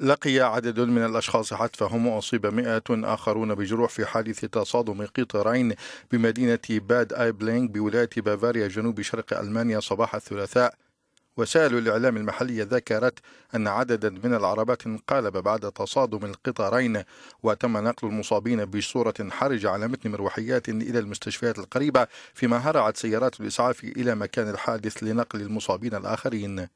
لقي عدد من الأشخاص حتفهم وأصيب مئة آخرون بجروح في حادث تصادم قطارين بمدينة باد آيبلينغ بولاية بافاريا جنوب شرق ألمانيا صباح الثلاثاء وسائل الإعلام المحلية ذكرت أن عددا من العربات انقلب بعد تصادم القطارين وتم نقل المصابين بصورة حرجة على متن مروحيات إلى المستشفيات القريبة فيما هرعت سيارات الإسعاف إلى مكان الحادث لنقل المصابين الآخرين